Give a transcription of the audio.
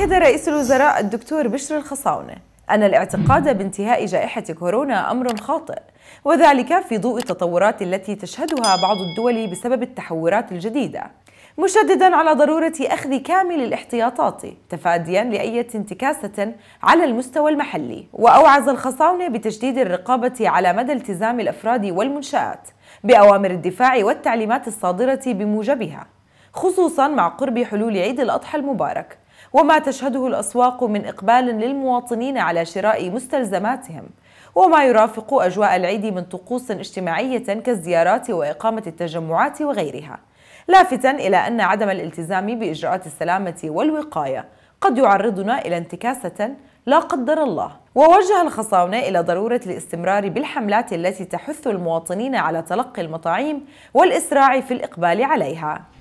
أكد رئيس الوزراء الدكتور بشر الخصاونة أن الاعتقاد بانتهاء جائحة كورونا أمر خاطئ وذلك في ضوء التطورات التي تشهدها بعض الدول بسبب التحورات الجديدة مشددا على ضرورة أخذ كامل الاحتياطات تفاديا لأي انتكاسة على المستوى المحلي وأوعز الخصاونة بتجديد الرقابة على مدى التزام الأفراد والمنشآت بأوامر الدفاع والتعليمات الصادرة بموجبها خصوصا مع قرب حلول عيد الأضحى المبارك وما تشهده الأسواق من إقبال للمواطنين على شراء مستلزماتهم وما يرافق أجواء العيد من طقوس اجتماعية كالزيارات وإقامة التجمعات وغيرها لافتا إلى أن عدم الالتزام بإجراءات السلامة والوقاية قد يعرضنا إلى انتكاسة لا قدر الله ووجه الخصاونة إلى ضرورة الاستمرار بالحملات التي تحث المواطنين على تلقي المطاعيم والإسراع في الإقبال عليها